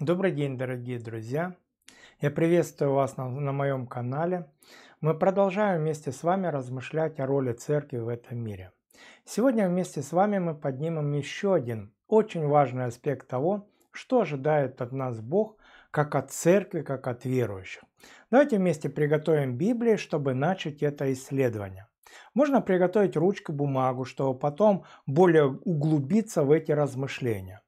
Добрый день, дорогие друзья! Я приветствую вас на, на моем канале. Мы продолжаем вместе с вами размышлять о роли церкви в этом мире. Сегодня вместе с вами мы поднимем еще один очень важный аспект того, что ожидает от нас Бог, как от церкви, как от верующих. Давайте вместе приготовим Библии, чтобы начать это исследование. Можно приготовить ручку, бумагу, чтобы потом более углубиться в эти размышления.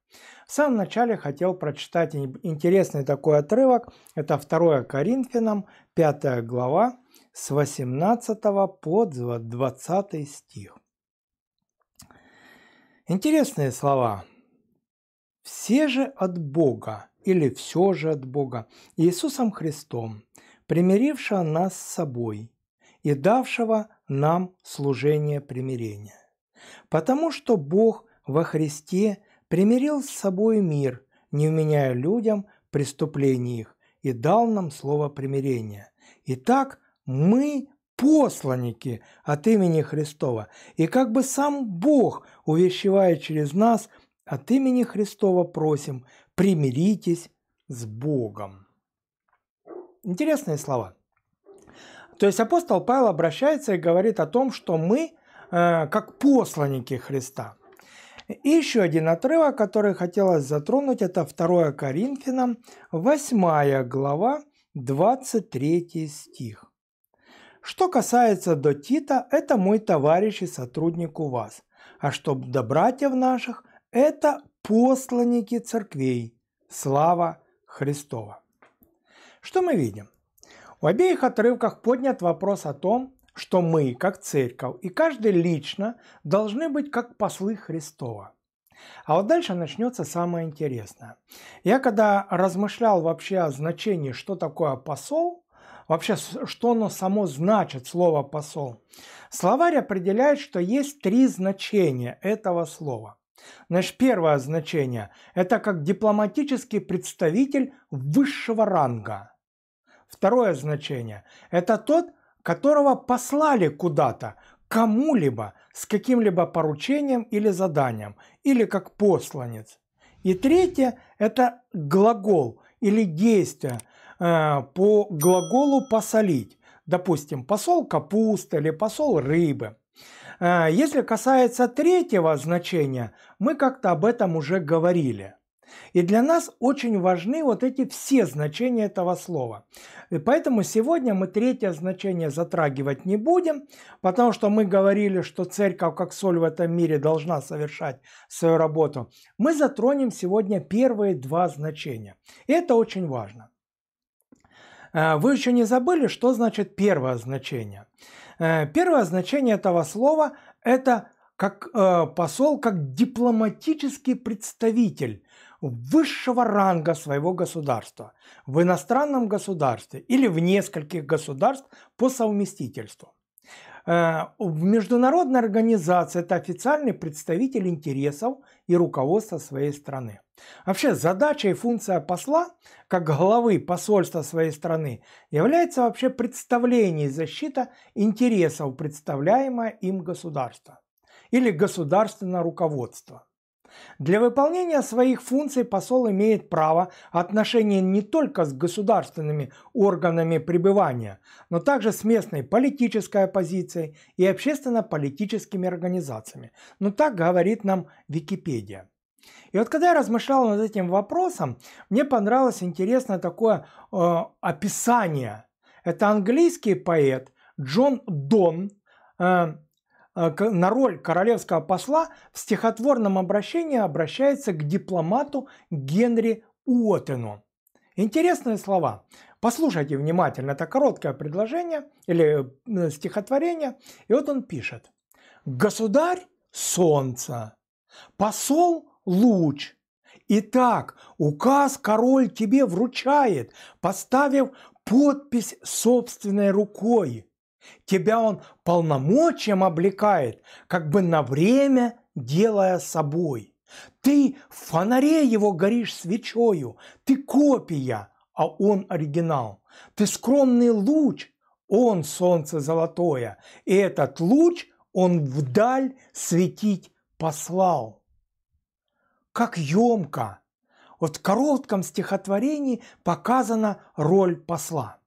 В самом начале хотел прочитать интересный такой отрывок. Это 2 Коринфянам, 5 глава, с 18 по 20 стих. Интересные слова. «Все же от Бога, или все же от Бога, Иисусом Христом, примирившего нас с собой и давшего нам служение примирения. Потому что Бог во Христе – примирил с собой мир, не вменяя людям преступлений их, и дал нам слово примирения. Итак, мы посланники от имени Христова, и как бы сам Бог, увещевая через нас, от имени Христова просим, примиритесь с Богом. Интересные слова. То есть апостол Павел обращается и говорит о том, что мы э, как посланники Христа – и еще один отрывок, который хотелось затронуть, это 2 Коринфянам, 8 глава, 23 стих. Что касается до Тита, это мой товарищ и сотрудник у вас, а что до братьев наших, это посланники церквей. Слава Христова! Что мы видим? В обеих отрывках поднят вопрос о том, что мы, как церковь, и каждый лично должны быть как послы Христова. А вот дальше начнется самое интересное. Я когда размышлял вообще о значении, что такое посол, вообще что оно само значит, слово посол, словарь определяет, что есть три значения этого слова. Значит, первое значение – это как дипломатический представитель высшего ранга. Второе значение – это тот, которого послали куда-то, кому-либо, с каким-либо поручением или заданием, или как посланец. И третье – это глагол или действие э, по глаголу «посолить». Допустим, посол капусты или посол рыбы. Э, если касается третьего значения, мы как-то об этом уже говорили – и для нас очень важны вот эти все значения этого слова. И поэтому сегодня мы третье значение затрагивать не будем, потому что мы говорили, что церковь как соль в этом мире должна совершать свою работу. Мы затронем сегодня первые два значения. И это очень важно. Э, вы еще не забыли, что значит первое значение. Э, первое значение этого слова – это как э, посол, как дипломатический представитель высшего ранга своего государства в иностранном государстве или в нескольких государств по совместительству. Э, в международной организации это официальный представитель интересов и руководства своей страны. Вообще задача и функция посла, как главы посольства своей страны, является вообще представление и защита интересов представляемое им государства или государственное руководство. Для выполнения своих функций посол имеет право отношения не только с государственными органами пребывания, но также с местной политической оппозицией и общественно-политическими организациями. Но ну так говорит нам Википедия. И вот когда я размышлял над этим вопросом, мне понравилось интересное такое э, описание. Это английский поэт Джон Дон, э, Э, на роль королевского посла в стихотворном обращении обращается к дипломату Генри Уотену. Интересные слова. Послушайте внимательно, это короткое предложение или э, стихотворение. И вот он пишет. Государь – солнце, посол – луч. Итак, указ король тебе вручает, поставив подпись собственной рукой. Тебя он полномочием облекает, как бы на время делая собой. Ты в фонаре его горишь свечою, ты копия, а он оригинал. Ты скромный луч, он солнце золотое, и этот луч он вдаль светить послал. Как емко! Вот в коротком стихотворении показана роль посла –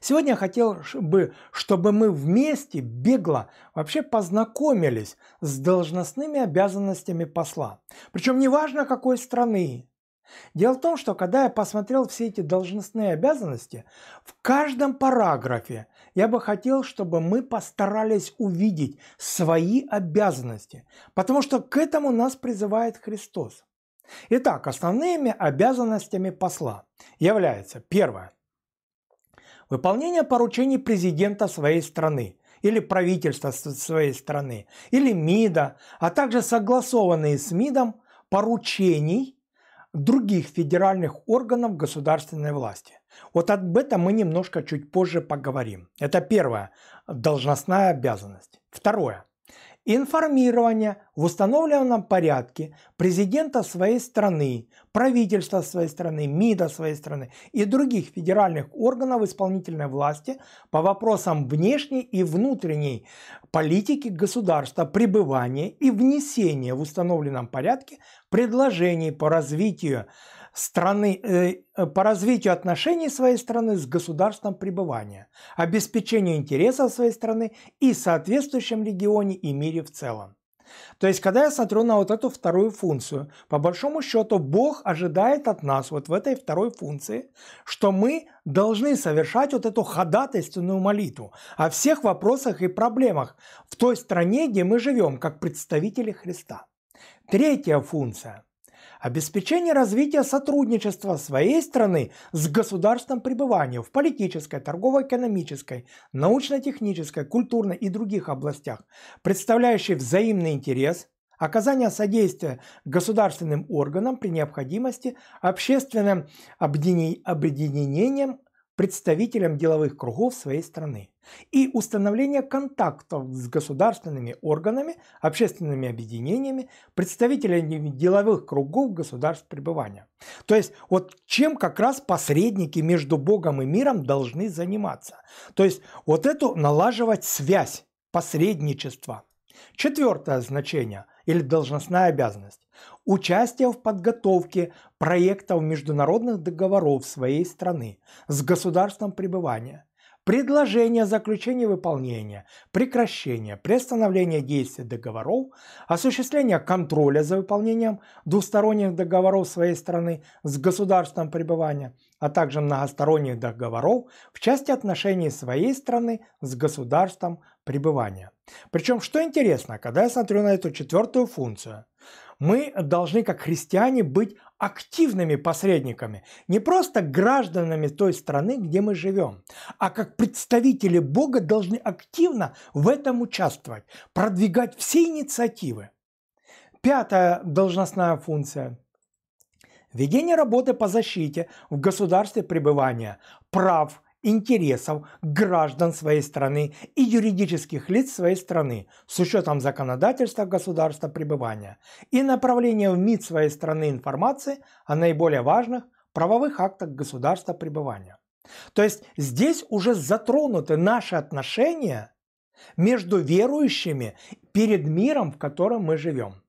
Сегодня я хотел бы, чтобы мы вместе бегло вообще познакомились с должностными обязанностями посла. Причем неважно какой страны. Дело в том, что когда я посмотрел все эти должностные обязанности, в каждом параграфе я бы хотел, чтобы мы постарались увидеть свои обязанности, потому что к этому нас призывает Христос. Итак, основными обязанностями посла является первое выполнение поручений президента своей страны или правительства своей страны, или МИДа, а также согласованные с МИДом поручений других федеральных органов государственной власти. Вот об этом мы немножко чуть позже поговорим. Это первое – должностная обязанность. Второе – информирование в установленном порядке президента своей страны, правительства своей страны, МИДа своей страны и других федеральных органов исполнительной власти по вопросам внешней и внутренней политики государства, пребывания и внесения в установленном порядке предложений по развитию страны, э, по развитию отношений своей страны с государством пребывания, обеспечению интересов своей страны и соответствующем регионе и мире в целом. То есть, когда я смотрю на вот эту вторую функцию, по большому счету Бог ожидает от нас вот в этой второй функции, что мы должны совершать вот эту ходатайственную молитву о всех вопросах и проблемах в той стране, где мы живем, как представители Христа. Третья функция – обеспечение развития сотрудничества своей страны с государством пребывания в политической, торгово-экономической, научно-технической, культурной и других областях, представляющей взаимный интерес, оказание содействия государственным органам при необходимости, общественным объединением представителям деловых кругов своей страны и установление контактов с государственными органами, общественными объединениями, представителями деловых кругов государств пребывания. То есть вот чем как раз посредники между Богом и миром должны заниматься. То есть вот эту налаживать связь, посредничество. Четвертое значение или должностная обязанность участие в подготовке проектов международных договоров своей страны с государством пребывания, предложение заключения выполнения, прекращение, приостановление действия договоров, осуществление контроля за выполнением двусторонних договоров своей страны с государством пребывания, а также многосторонних договоров в части отношений своей страны с государством пребывания. Причем, что интересно, когда я смотрю на эту четвертую функцию – мы должны, как христиане, быть активными посредниками, не просто гражданами той страны, где мы живем, а как представители Бога должны активно в этом участвовать, продвигать все инициативы. Пятая должностная функция – ведение работы по защите в государстве пребывания, прав – интересов граждан своей страны и юридических лиц своей страны с учетом законодательства государства пребывания и направления в МИД своей страны информации о наиболее важных правовых актах государства пребывания. То есть здесь уже затронуты наши отношения между верующими перед миром, в котором мы живем.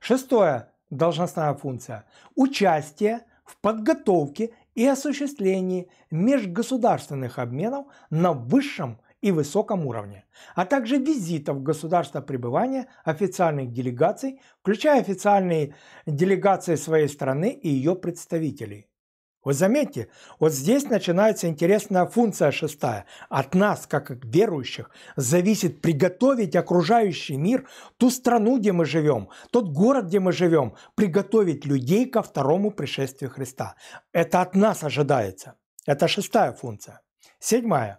Шестое. Должностная функция. Участие в подготовке и осуществлении межгосударственных обменов на высшем и высоком уровне, а также визитов государства пребывания официальных делегаций, включая официальные делегации своей страны и ее представителей. Вот заметьте, вот здесь начинается интересная функция шестая. От нас, как от верующих, зависит приготовить окружающий мир, ту страну, где мы живем, тот город, где мы живем, приготовить людей ко второму пришествию Христа. Это от нас ожидается. Это шестая функция. Седьмая.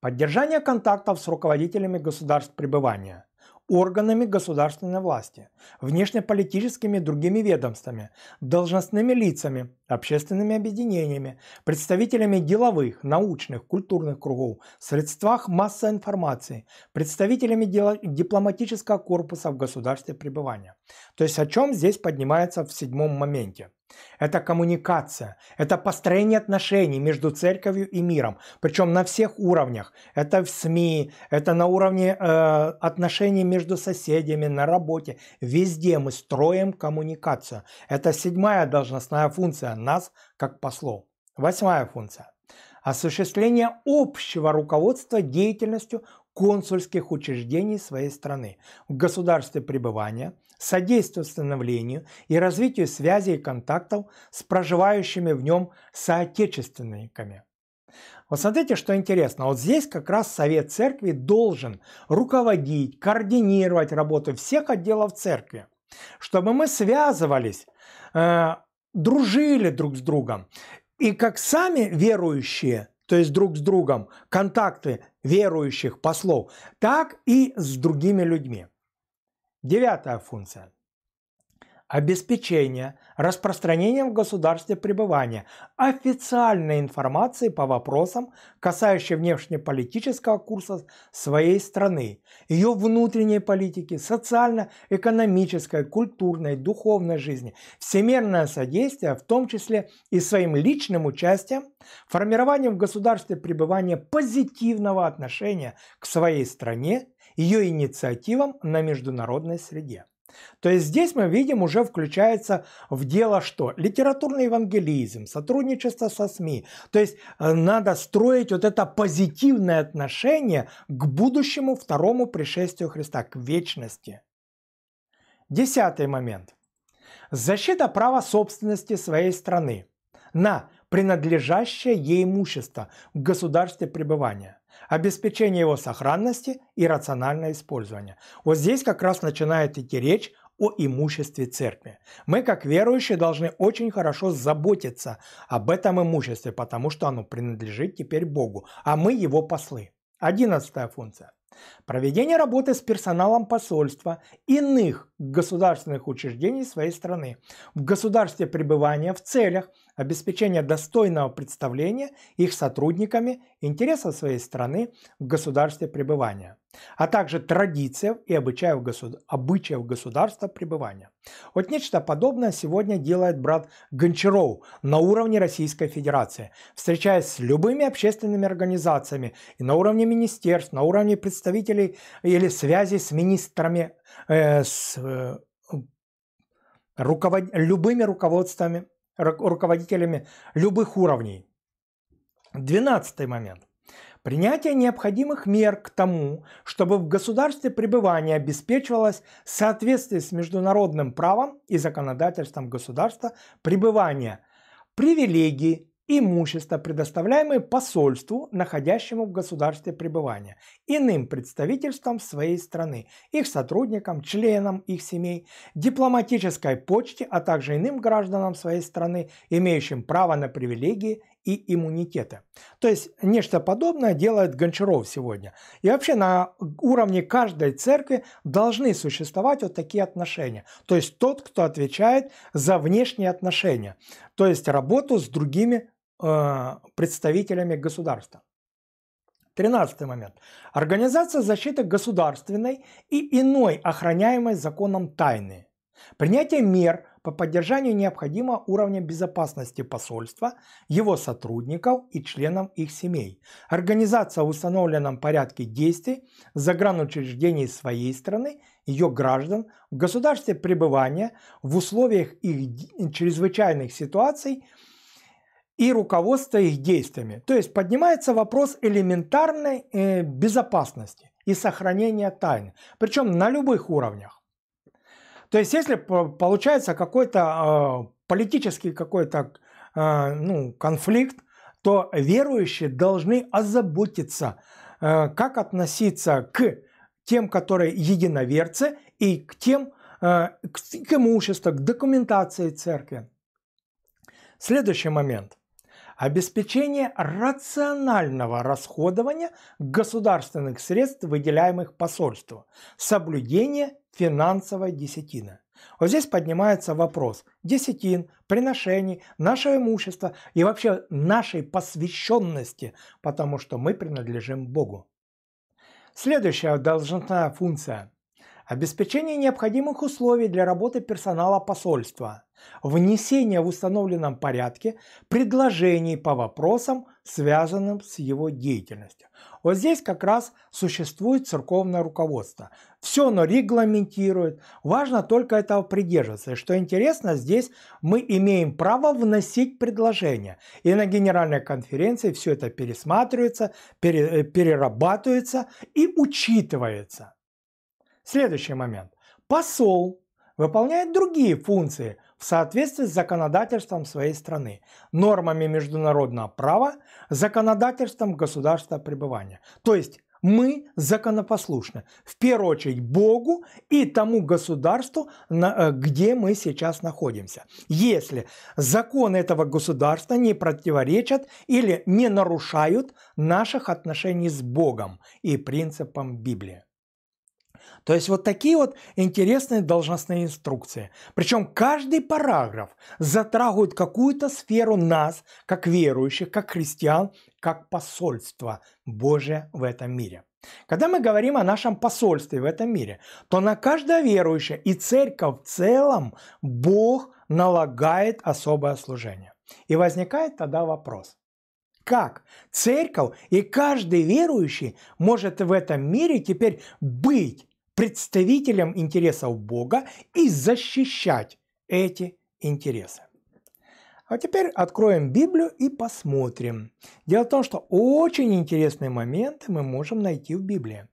Поддержание контактов с руководителями государств пребывания – органами государственной власти, внешнеполитическими другими ведомствами, должностными лицами, общественными объединениями, представителями деловых, научных, культурных кругов, средствах массовой информации, представителями дипломатического корпуса в государстве пребывания. То есть о чем здесь поднимается в седьмом моменте. Это коммуникация, это построение отношений между церковью и миром, причем на всех уровнях. Это в СМИ, это на уровне э, отношений между соседями, на работе. Везде мы строим коммуникацию. Это седьмая должностная функция нас как послов. Восьмая функция. Осуществление общего руководства деятельностью консульских учреждений своей страны в государстве пребывания, содействует становлению и развитию связей и контактов с проживающими в нем соотечественниками. Вот смотрите, что интересно. Вот здесь как раз Совет Церкви должен руководить, координировать работу всех отделов Церкви, чтобы мы связывались, э, дружили друг с другом. И как сами верующие, то есть друг с другом, контакты верующих послов, так и с другими людьми. Девятая функция. Обеспечение распространением в государстве пребывания официальной информации по вопросам, касающим внешнеполитического курса своей страны, ее внутренней политики, социально-экономической, культурной, духовной жизни, всемирное содействие, в том числе и своим личным участием, формированием в государстве пребывания позитивного отношения к своей стране ее инициативам на международной среде. То есть здесь мы видим уже включается в дело что? Литературный евангелизм, сотрудничество со СМИ. То есть э, надо строить вот это позитивное отношение к будущему второму пришествию Христа, к вечности. Десятый момент. Защита права собственности своей страны на принадлежащее ей имущество в государстве пребывания – обеспечение его сохранности и рациональное использование. Вот здесь как раз начинает идти речь о имуществе церкви. Мы, как верующие, должны очень хорошо заботиться об этом имуществе, потому что оно принадлежит теперь Богу, а мы его послы. Одиннадцатая функция. Проведение работы с персоналом посольства иных государственных учреждений своей страны в государстве пребывания в целях – обеспечения достойного представления их сотрудниками интересов своей страны в государстве пребывания, а также традициям и обычаев, государ... обычаев государства пребывания. Вот нечто подобное сегодня делает брат Гончаров на уровне Российской Федерации, встречаясь с любыми общественными организациями и на уровне министерств, на уровне представителей или связи с министрами, э, с э, руковод... любыми руководствами руководителями любых уровней. Двенадцатый момент. Принятие необходимых мер к тому, чтобы в государстве пребывания обеспечивалось соответствие с международным правом и законодательством государства пребывания, привилегии, имущество, предоставляемое посольству, находящему в государстве пребывания, иным представительствам своей страны, их сотрудникам, членам их семей, дипломатической почте, а также иным гражданам своей страны, имеющим право на привилегии и иммунитеты. То есть нечто подобное делает Гончаров сегодня. И вообще на уровне каждой церкви должны существовать вот такие отношения. То есть тот, кто отвечает за внешние отношения, то есть работу с другими Э, представителями государства. Тринадцатый момент. Организация защиты государственной и иной охраняемой законом тайны. Принятие мер по поддержанию необходимого уровня безопасности посольства, его сотрудников и членов их семей. Организация в установленном порядке действий загранучреждений своей страны, ее граждан, в государстве пребывания, в условиях их чрезвычайных ситуаций – и руководство их действиями. То есть поднимается вопрос элементарной э, безопасности и сохранения тайны, причем на любых уровнях. То есть если получается какой-то э, политический какой-то э, ну, конфликт, то верующие должны озаботиться, э, как относиться к тем, которые единоверцы, и к тем, э, к, к имуществу, к документации церкви. Следующий момент – обеспечение рационального расходования государственных средств, выделяемых посольству, соблюдение финансовой десятины. Вот здесь поднимается вопрос десятин, приношений, нашего имущества и вообще нашей посвященности, потому что мы принадлежим Богу. Следующая должностная функция обеспечение необходимых условий для работы персонала посольства, внесение в установленном порядке предложений по вопросам, связанным с его деятельностью. Вот здесь как раз существует церковное руководство. Все оно регламентирует, важно только этого придерживаться. И что интересно, здесь мы имеем право вносить предложения. И на генеральной конференции все это пересматривается, перерабатывается и учитывается. Следующий момент. Посол выполняет другие функции в соответствии с законодательством своей страны, нормами международного права, законодательством государства пребывания. То есть мы законопослушны, в первую очередь Богу и тому государству, э, где мы сейчас находимся. Если законы этого государства не противоречат или не нарушают наших отношений с Богом и принципам Библии. То есть вот такие вот интересные должностные инструкции. Причем каждый параграф затрагивает какую-то сферу нас, как верующих, как христиан, как посольство Божие в этом мире. Когда мы говорим о нашем посольстве в этом мире, то на каждого верующего и церковь в целом Бог налагает особое служение. И возникает тогда вопрос – как церковь и каждый верующий может в этом мире теперь быть представителям интересов Бога и защищать эти интересы. А теперь откроем Библию и посмотрим. Дело в том, что очень интересные моменты мы можем найти в Библии.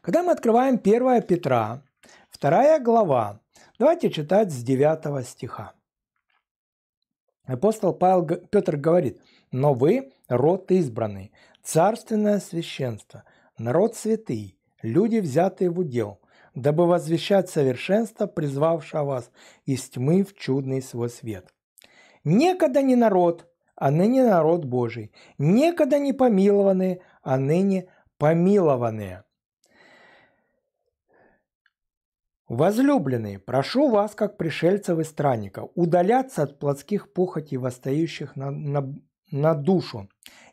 Когда мы открываем 1 Петра, 2 глава, давайте читать с 9 стиха. Апостол Павел Петр говорит, «Но вы – род избранный, царственное священство, народ святый, люди, взятые в удел, дабы возвещать совершенство, призвавшего вас из тьмы в чудный свой свет. Некогда не народ, а ныне народ Божий, некогда не помилованные, а ныне помилованные. Возлюбленные, прошу вас, как пришельцев и странников, удаляться от плотских похотей, восстающих на, на, на душу,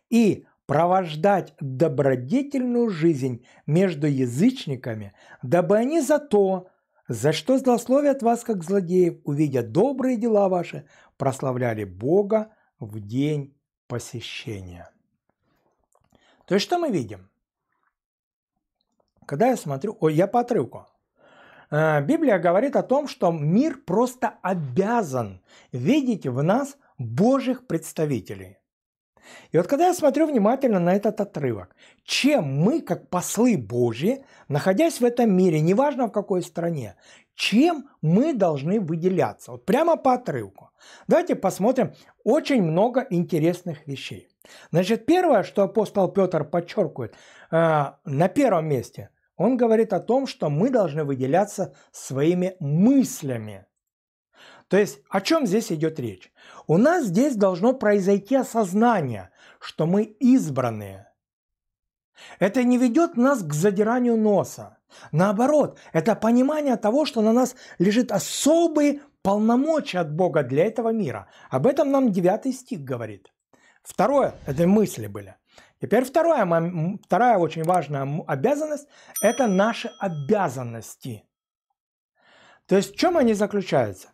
и провождать добродетельную жизнь между язычниками, дабы они за то, за что злословят вас, как злодеев, увидя добрые дела ваши, прославляли Бога в день посещения. То есть что мы видим? Когда я смотрю, ой, я по отрывку. Э, Библия говорит о том, что мир просто обязан видеть в нас Божьих представителей. И вот когда я смотрю внимательно на этот отрывок, чем мы, как послы Божьи, находясь в этом мире, неважно в какой стране, чем мы должны выделяться? Вот прямо по отрывку. Давайте посмотрим очень много интересных вещей. Значит, первое, что апостол Петр подчеркивает, э, на первом месте, он говорит о том, что мы должны выделяться своими мыслями – то есть о чем здесь идет речь? У нас здесь должно произойти осознание, что мы избранные. Это не ведет нас к задиранию носа. Наоборот, это понимание того, что на нас лежит особые полномочия от Бога для этого мира. Об этом нам 9 стих говорит. Второе, это мысли были. Теперь вторая, вторая очень важная обязанность – это наши обязанности. То есть в чем они заключаются?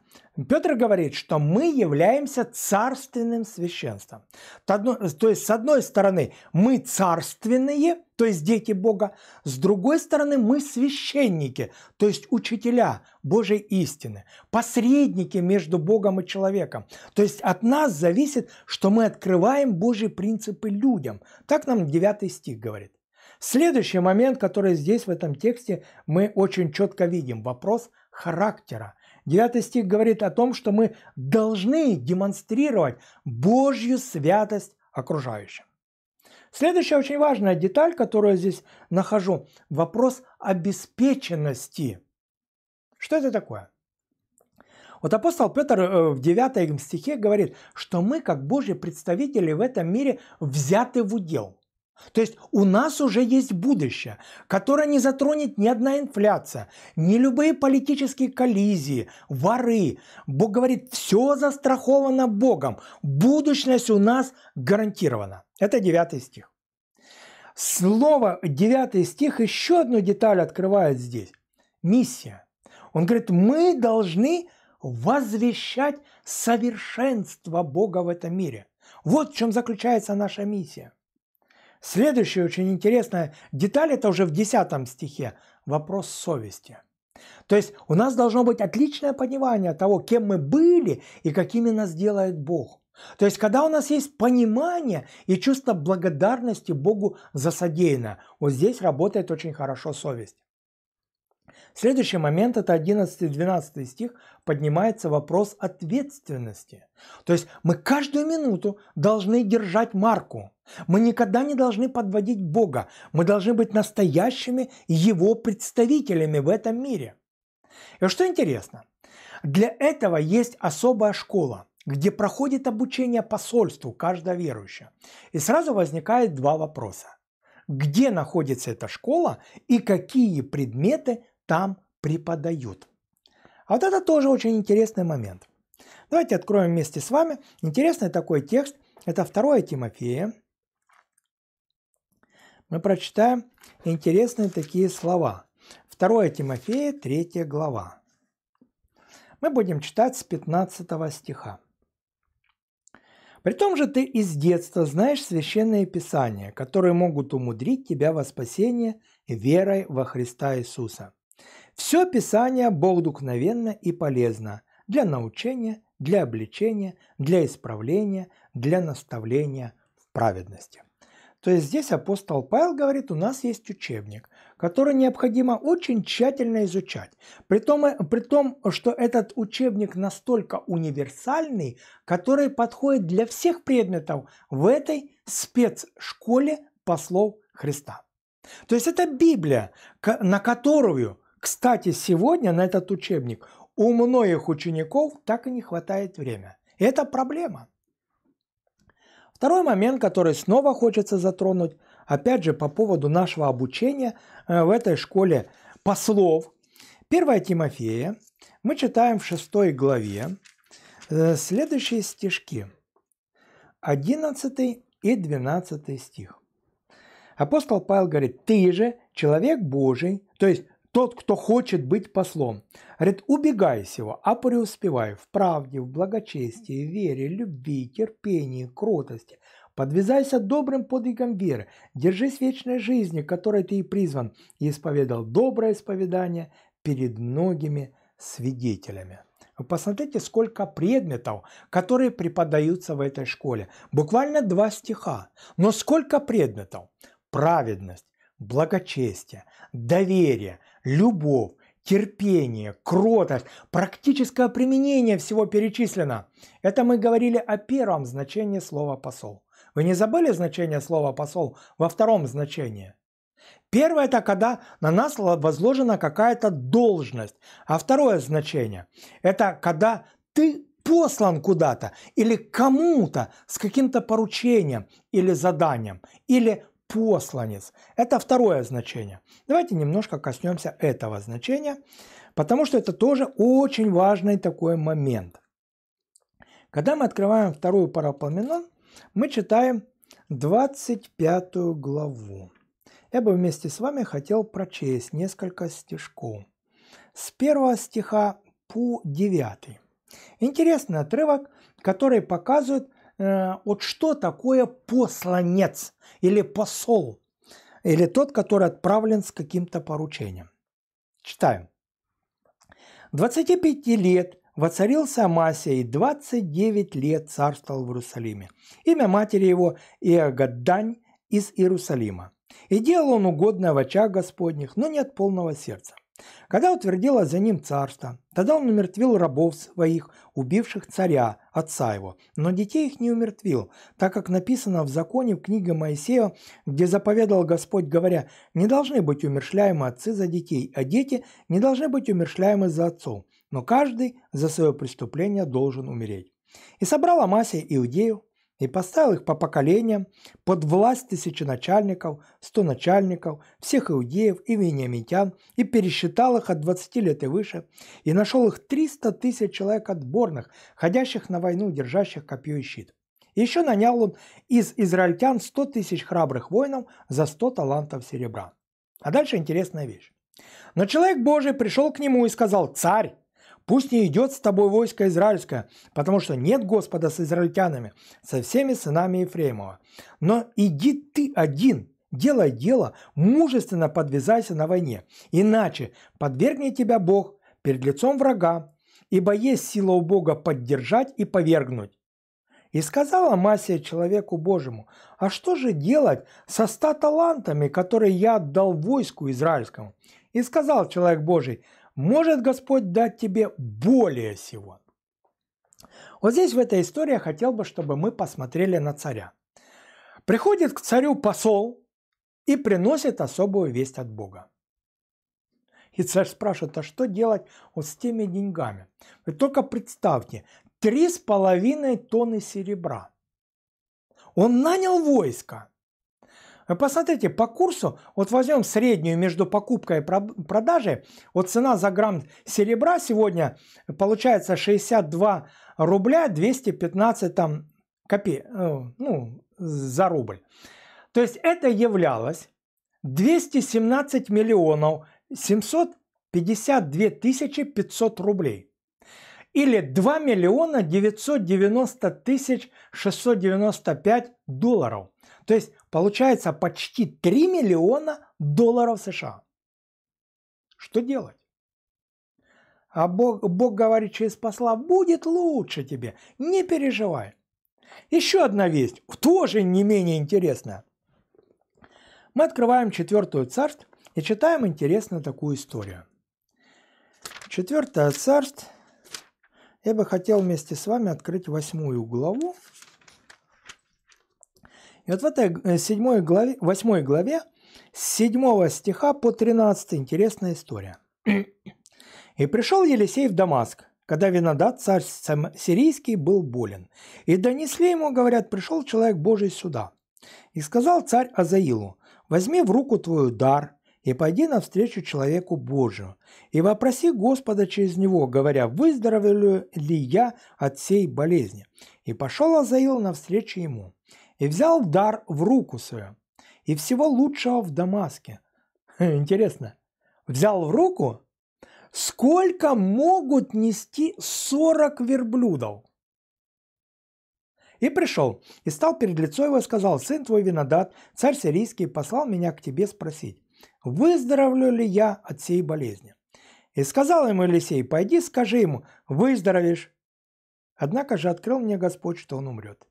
Петр говорит, что мы являемся царственным священством. То есть, с одной стороны, мы царственные, то есть дети Бога, с другой стороны, мы священники, то есть учителя Божьей истины, посредники между Богом и человеком. То есть от нас зависит, что мы открываем Божьи принципы людям. Так нам 9 стих говорит. Следующий момент, который здесь в этом тексте мы очень четко видим, вопрос характера. 9 стих говорит о том, что мы должны демонстрировать Божью святость окружающим. Следующая очень важная деталь, которую я здесь нахожу, вопрос обеспеченности. Что это такое? Вот апостол Петр э, в 9 стихе говорит, что мы, как Божьи представители в этом мире, взяты в удел. То есть у нас уже есть будущее, которое не затронет ни одна инфляция, ни любые политические коллизии, воры. Бог говорит, все застраховано Богом. Будущность у нас гарантирована. Это 9 стих. Слово 9 стих еще одну деталь открывает здесь. Миссия. Он говорит, мы должны возвещать совершенство Бога в этом мире. Вот в чем заключается наша миссия. Следующая очень интересная деталь – это уже в 10 стихе – вопрос совести. То есть у нас должно быть отличное понимание того, кем мы были и какими нас делает Бог. То есть, когда у нас есть понимание и чувство благодарности Богу за содеянное, вот здесь работает очень хорошо совесть. Следующий момент, это 11-12 стих, поднимается вопрос ответственности. То есть мы каждую минуту должны держать марку. Мы никогда не должны подводить Бога. Мы должны быть настоящими Его представителями в этом мире. И что интересно, для этого есть особая школа, где проходит обучение посольству каждого верующего. И сразу возникает два вопроса. Где находится эта школа и какие предметы там преподают. А вот это тоже очень интересный момент. Давайте откроем вместе с вами интересный такой текст. Это 2 Тимофея. Мы прочитаем интересные такие слова. 2 Тимофея, 3 глава. Мы будем читать с 15 стиха. При том же ты из детства знаешь священные писания, которые могут умудрить тебя во спасение верой во Христа Иисуса – все Писание богодухновенно и полезно для научения, для обличения, для исправления, для наставления в праведности. То есть здесь апостол Павел говорит, у нас есть учебник, который необходимо очень тщательно изучать. При том, э, при том, что этот учебник настолько универсальный, который подходит для всех предметов в этой спецшколе послов Христа. То есть это Библия, на которую кстати, сегодня на этот учебник у многих учеников так и не хватает времени. это проблема. Второй момент, который снова хочется затронуть, опять же по поводу нашего обучения э, в этой школе послов. 1 Тимофея мы читаем в 6 главе э, следующие стишки. 11 и 12 стих. Апостол Павел говорит, ты же человек Божий, то есть тот, кто хочет быть послом. Говорит, убегай сего, а преуспевай в правде, в благочестии, в вере, любви, терпении, кротости. Подвязайся добрым подвигом веры, держись вечной жизни, которой ты и призван, и исповедал доброе исповедание перед многими свидетелями. Вы посмотрите, сколько предметов, которые преподаются в этой школе. Буквально два стиха. Но сколько предметов? Праведность, благочестие, доверие – любовь, терпение, кротость, практическое применение всего перечислено. Это мы говорили о первом значении слова «посол». Вы не забыли значение слова «посол» во втором значении? Первое – это когда на нас возложена какая-то должность. А второе значение – это когда ты послан куда-то или кому-то с каким-то поручением или заданием, или посланец. Это второе значение. Давайте немножко коснемся этого значения, потому что это тоже очень важный такой момент. Когда мы открываем вторую парапоменон, мы читаем 25 главу. Я бы вместе с вами хотел прочесть несколько стишков. С первого стиха по девятый. Интересный отрывок, который показывает э, вот что такое посланец или посол, или тот, который отправлен с каким-то поручением. Читаем. 25 лет воцарился Амасия и 29 лет царствовал в Иерусалиме. Имя матери его Иогаддань из Иерусалима. И делал он угодно в очах Господних, но не от полного сердца. Когда утвердило за ним царство, тогда он умертвил рабов своих, убивших царя, отца его. Но детей их не умертвил, так как написано в законе в книге Моисея, где заповедал Господь, говоря, «Не должны быть умершляемы отцы за детей, а дети не должны быть умершляемы за отцов, но каждый за свое преступление должен умереть». И собрал Амасия иудеев, и поставил их по поколениям под власть начальников, сто начальников, всех иудеев и вениамитян и пересчитал их от 20 лет и выше, и нашел их 300 тысяч человек отборных, ходящих на войну, держащих копье и щит. Еще нанял он из израильтян 100 тысяч храбрых воинов за 100 талантов серебра. А дальше интересная вещь. Но человек Божий пришел к нему и сказал, «Царь, Пусть не идет с тобой войско израильское, потому что нет Господа с израильтянами, со всеми сынами Ефремова. Но иди ты один, делай дело, мужественно подвязайся на войне, иначе подвергнет тебя Бог перед лицом врага, ибо есть сила у Бога поддержать и повергнуть. И сказала Масия человеку Божьему, а что же делать со ста талантами, которые я отдал войску израильскому? И сказал человек Божий, может Господь дать тебе более всего. Вот здесь в этой истории я хотел бы, чтобы мы посмотрели на царя. Приходит к царю посол и приносит особую весть от Бога. И царь спрашивает, а что делать вот с теми деньгами? Вы только представьте, три с половиной тонны серебра. Он нанял войско – вы посмотрите, по курсу, вот возьмем среднюю между покупкой и продажей, вот цена за грамм серебра сегодня получается 62 рубля 215 там, копе э, ну, за рубль. То есть это являлось 217 миллионов 752 тысячи 500 рублей. Или 2 миллиона 990 тысяч 695 долларов. То есть получается почти 3 миллиона долларов США. Что делать? А Бог, Бог говорит через посла, будет лучше тебе, не переживай. Еще одна весть, тоже не менее интересная. Мы открываем четвертую царство и читаем интересную такую историю. Четвертое царство. Я бы хотел вместе с вами открыть восьмую главу и вот в этой 7 э, главе, 8 главе, с 7 стиха по 13 интересная история. «И пришел Елисей в Дамаск, когда винодат царь сирийский был болен. И донесли ему, говорят, пришел человек Божий сюда. И сказал царь Азаилу, возьми в руку твою дар и пойди навстречу человеку Божию, и вопроси Господа через него, говоря, выздоровел ли я от сей болезни. И пошел Азаил навстречу ему и взял дар в руку свою, и всего лучшего в Дамаске. Интересно, взял в руку? Сколько могут нести 40 верблюдов? И пришел, и стал перед лицо его и сказал, «Сын твой винодат, царь сирийский, послал меня к тебе спросить, выздоровлю ли я от сей болезни?» И сказал ему Елисей, «Пойди, скажи ему, выздоровеешь». Однако же открыл мне Господь, что он умрет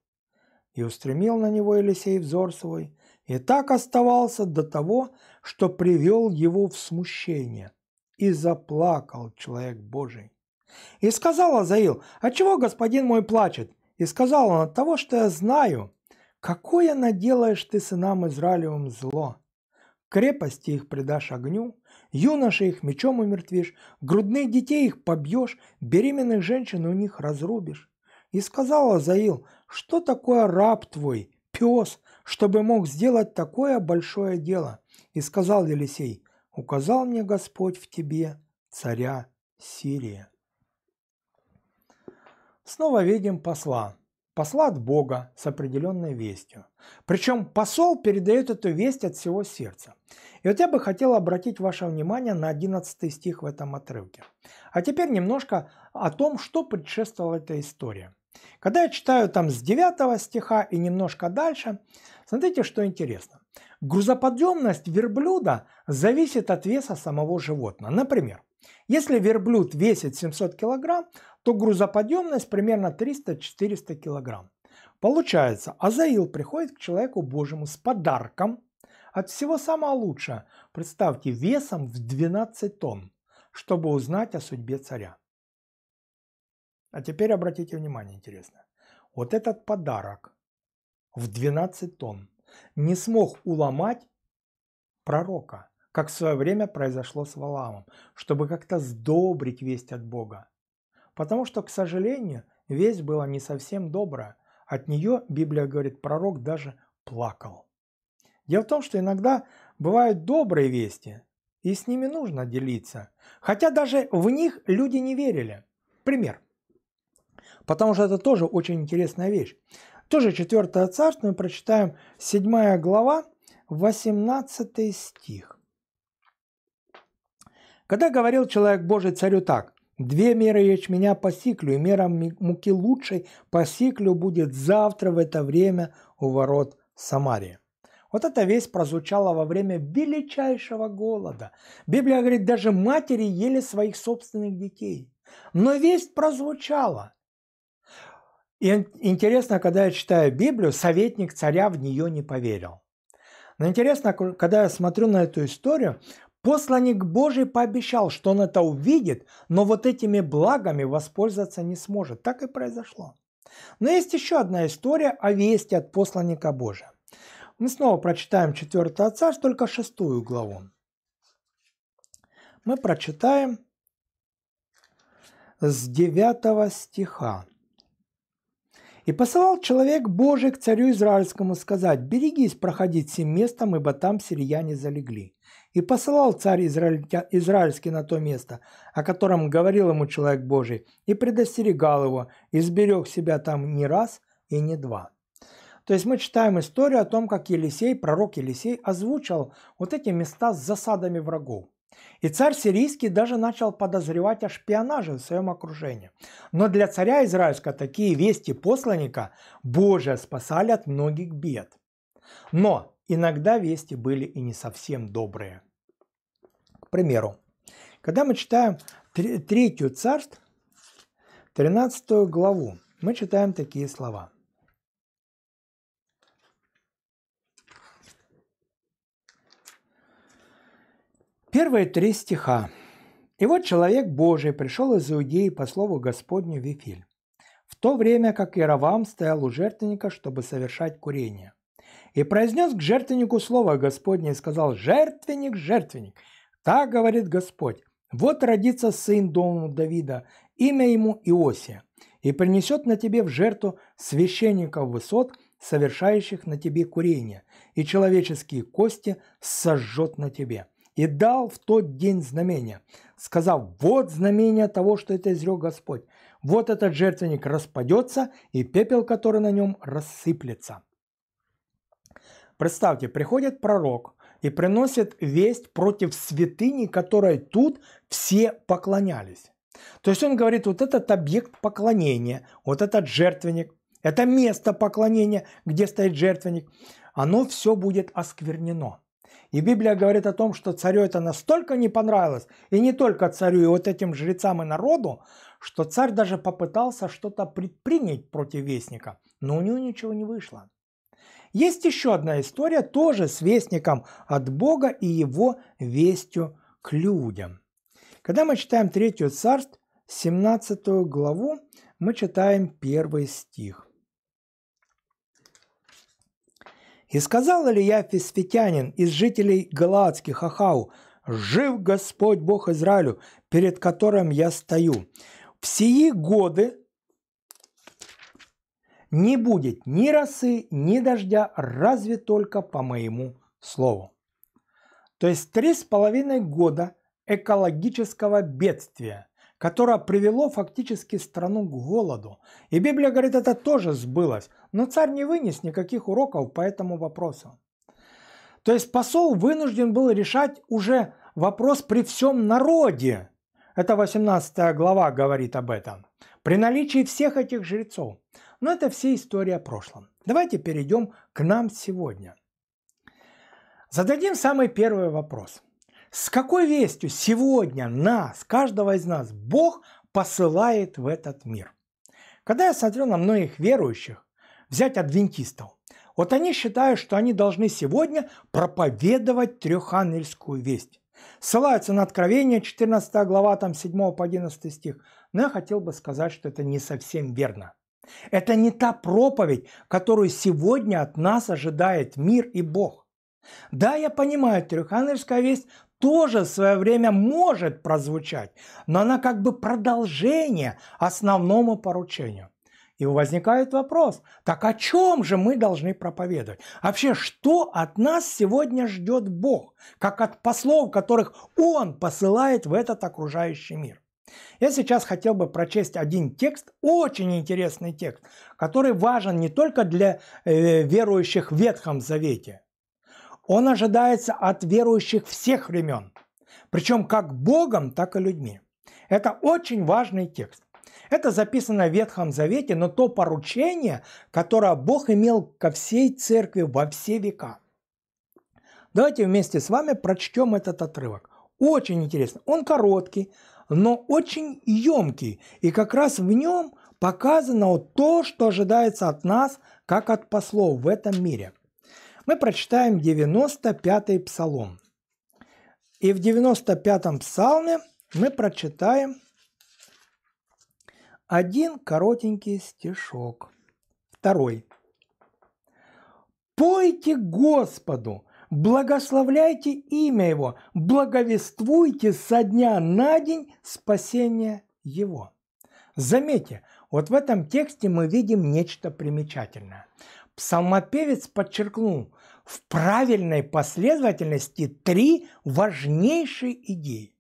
и устремил на него Елисей взор свой, и так оставался до того, что привел его в смущение. И заплакал человек Божий. И сказал Азаил, «Отчего «А господин мой плачет?» И сказал он, «От того, что я знаю, какое наделаешь ты сынам Израилевым зло. Крепости их предашь огню, юношей их мечом умертвишь, грудных детей их побьешь, беременных женщин у них разрубишь». И сказал Азаил, что такое раб твой, пес, чтобы мог сделать такое большое дело? И сказал Елисей, указал мне Господь в тебе, царя Сирия. Снова видим посла. Посла от Бога с определенной вестью. Причем посол передает эту весть от всего сердца. И вот я бы хотел обратить ваше внимание на 11 стих в этом отрывке. А теперь немножко о том, что предшествовала эта история. Когда я читаю там с 9 стиха и немножко дальше, смотрите, что интересно. Грузоподъемность верблюда зависит от веса самого животного. Например, если верблюд весит 700 кг, то грузоподъемность примерно 300-400 кг. Получается, Азаил приходит к человеку Божьему с подарком от всего самого лучшего, представьте, весом в 12 тонн, чтобы узнать о судьбе царя. А теперь обратите внимание, интересно. Вот этот подарок в 12 тонн не смог уломать пророка, как в свое время произошло с Валаамом, чтобы как-то сдобрить весть от Бога. Потому что, к сожалению, весть была не совсем добрая. От нее, Библия говорит, пророк даже плакал. Дело в том, что иногда бывают добрые вести, и с ними нужно делиться. Хотя даже в них люди не верили. Пример потому что это тоже очень интересная вещь. Тоже 4 царство мы прочитаем 7 глава, 18 стих. Когда говорил человек Божий царю так, «Две меры ячменя сиклю, и мера муки лучшей по сиклю будет завтра в это время у ворот Самарии». Вот эта весть прозвучала во время величайшего голода. Библия говорит, даже матери ели своих собственных детей. Но весть прозвучала. И интересно, когда я читаю Библию, советник царя в нее не поверил. Но интересно, когда я смотрю на эту историю, посланник Божий пообещал, что он это увидит, но вот этими благами воспользоваться не сможет. Так и произошло. Но есть еще одна история о вести от посланника Божия. Мы снова прочитаем 4 отца, только 6 главу. Мы прочитаем с 9 стиха. И посылал человек Божий к царю Израильскому сказать, берегись проходить всем местом, ибо там сирияне залегли. И посылал царь Израильский на то место, о котором говорил ему человек Божий, и предостерегал его, и сберег себя там не раз и не два. То есть мы читаем историю о том, как Елисей, пророк Елисей, озвучил вот эти места с засадами врагов. И царь сирийский даже начал подозревать о шпионаже в своем окружении. Но для царя израильского такие вести посланника Божия спасали от многих бед. Но иногда вести были и не совсем добрые. К примеру, когда мы читаем третью царств, 13 главу, мы читаем такие слова – Первые три стиха. «И вот человек Божий пришел из Иудеи по слову Господню Вифиль, в то время как иеровам стоял у жертвенника, чтобы совершать курение. И произнес к жертвеннику слово Господне и сказал, «Жертвенник, жертвенник, так говорит Господь, вот родится сын дому Давида, имя ему Иосия, и принесет на тебе в жертву священников высот, совершающих на тебе курение, и человеческие кости сожжет на тебе» и дал в тот день знамение, сказав, вот знамение того, что это изрек Господь. Вот этот жертвенник распадется, и пепел, который на нем, рассыплется. Представьте, приходит пророк и приносит весть против святыни, которой тут все поклонялись. То есть он говорит, вот этот объект поклонения, вот этот жертвенник, это место поклонения, где стоит жертвенник, оно все будет осквернено. И Библия говорит о том, что царю это настолько не понравилось, и не только царю, и вот этим жрецам и народу, что царь даже попытался что-то предпринять против вестника, но у него ничего не вышло. Есть еще одна история, тоже с вестником от Бога и его вестью к людям. Когда мы читаем Третью Царств, 17 главу, мы читаем первый стих. И сказал ли я Фисфитянин из жителей Галаадских Ахау, «Жив Господь Бог Израилю, перед которым я стою. В сии годы не будет ни росы, ни дождя, разве только по моему слову». То есть три с половиной года экологического бедствия – которое привело фактически страну к голоду. И Библия говорит, это тоже сбылось. Но царь не вынес никаких уроков по этому вопросу. То есть посол вынужден был решать уже вопрос при всем народе. Это 18 глава говорит об этом. При наличии всех этих жрецов. Но это все история о прошлом. Давайте перейдем к нам сегодня. Зададим самый первый вопрос – с какой вестью сегодня нас, каждого из нас, Бог посылает в этот мир? Когда я смотрю на многих верующих, взять адвентистов, вот они считают, что они должны сегодня проповедовать трехангельскую весть. Ссылаются на Откровение, 14 глава, там 7 по 11 стих. Но я хотел бы сказать, что это не совсем верно. Это не та проповедь, которую сегодня от нас ожидает мир и Бог. Да, я понимаю, трехангельская весть тоже в свое время может прозвучать, но она как бы продолжение основному поручению. И возникает вопрос, так о чем же мы должны проповедовать? Вообще, что от нас сегодня ждет Бог, как от послов, которых Он посылает в этот окружающий мир? Я сейчас хотел бы прочесть один текст, очень интересный текст, который важен не только для э, верующих в Ветхом Завете, он ожидается от верующих всех времен, причем как Богом, так и людьми. Это очень важный текст. Это записано в Ветхом Завете, но то поручение, которое Бог имел ко всей церкви во все века. Давайте вместе с вами прочтем этот отрывок. Очень интересно. Он короткий, но очень емкий. И как раз в нем показано то, что ожидается от нас, как от послов в этом мире – мы прочитаем 95-й псалом. И в 95-м псалме мы прочитаем один коротенький стишок. Второй. «Пойте Господу, благословляйте имя Его, благовествуйте со дня на день спасения Его». Заметьте, вот в этом тексте мы видим нечто примечательное. Псалмопевец подчеркнул в правильной последовательности три важнейшие идеи.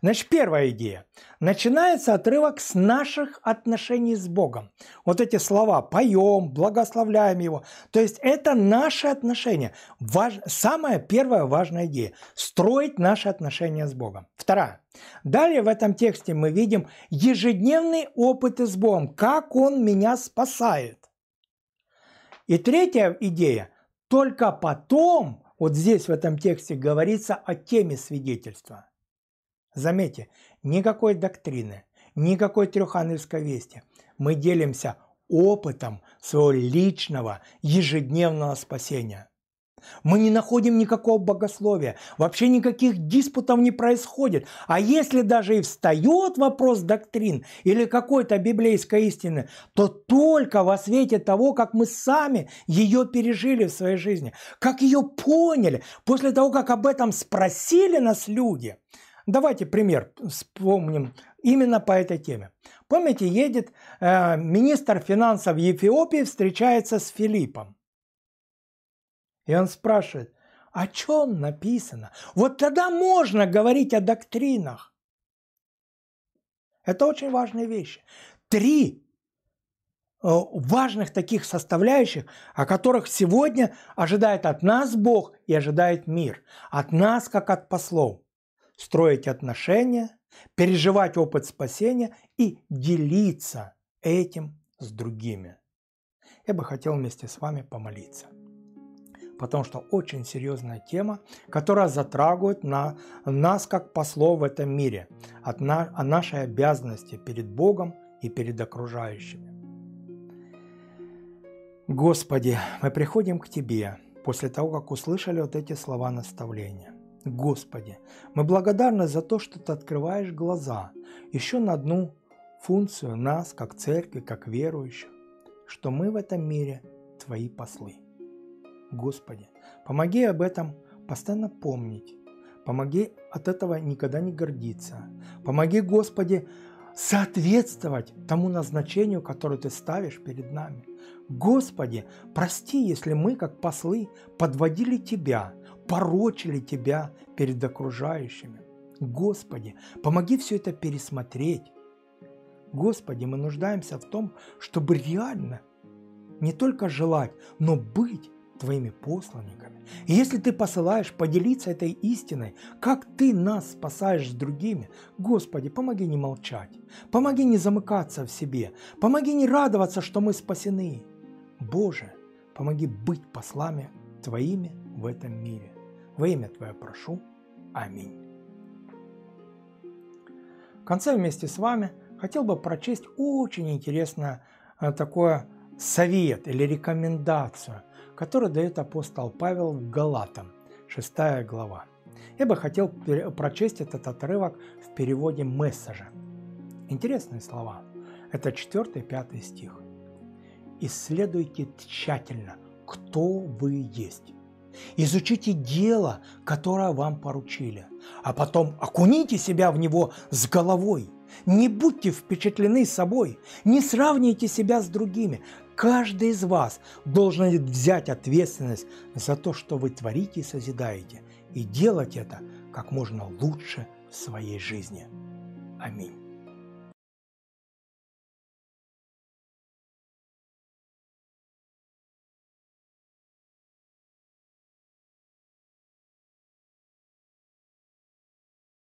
Значит, первая идея. Начинается отрывок с наших отношений с Богом. Вот эти слова «поем», «благословляем Его». То есть это наши отношения. Важ... Самая первая важная идея – строить наши отношения с Богом. Вторая. Далее в этом тексте мы видим ежедневные опыты с Богом, как Он меня спасает и третья идея – только потом, вот здесь в этом тексте говорится о теме свидетельства. Заметьте, никакой доктрины, никакой трехангельской вести. Мы делимся опытом своего личного ежедневного спасения – мы не находим никакого богословия, вообще никаких диспутов не происходит. А если даже и встает вопрос доктрин или какой-то библейской истины, то только во свете того, как мы сами ее пережили в своей жизни, как ее поняли, после того, как об этом спросили нас люди. Давайте пример вспомним именно по этой теме. Помните, едет э, министр финансов Ефиопии, встречается с Филиппом. И он спрашивает, о чем написано? Вот тогда можно говорить о доктринах. Это очень важные вещи. Три э, важных таких составляющих, о которых сегодня ожидает от нас Бог и ожидает мир. От нас, как от послов. Строить отношения, переживать опыт спасения и делиться этим с другими. Я бы хотел вместе с вами помолиться потому что очень серьезная тема, которая затрагивает на нас как послов в этом мире, от на, о нашей обязанности перед Богом и перед окружающими. Господи, мы приходим к Тебе после того, как услышали вот эти слова наставления. Господи, мы благодарны за то, что Ты открываешь глаза еще на одну функцию нас, как церкви, как верующих, что мы в этом мире Твои послы. Господи, помоги об этом постоянно помнить. Помоги от этого никогда не гордиться. Помоги, Господи, соответствовать тому назначению, которое ты ставишь перед нами. Господи, прости, если мы, как послы, подводили Тебя, порочили Тебя перед окружающими. Господи, помоги все это пересмотреть. Господи, мы нуждаемся в том, чтобы реально не только желать, но быть твоими посланниками. если ты посылаешь поделиться этой истиной, как ты нас спасаешь с другими, Господи, помоги не молчать, помоги не замыкаться в себе, помоги не радоваться, что мы спасены. Боже, помоги быть послами Твоими в этом мире. Во имя Твое прошу. Аминь. В конце вместе с вами хотел бы прочесть очень интересное э, такое совет или рекомендацию – который дает апостол Павел Галатам, 6 глава. Я бы хотел прочесть этот отрывок в переводе месседжа. Интересные слова. Это 4-5 стих. «Исследуйте тщательно, кто вы есть. Изучите дело, которое вам поручили, а потом окуните себя в него с головой. Не будьте впечатлены собой, не сравнивайте себя с другими, Каждый из вас должен взять ответственность за то, что вы творите и созидаете, и делать это как можно лучше в своей жизни. Аминь.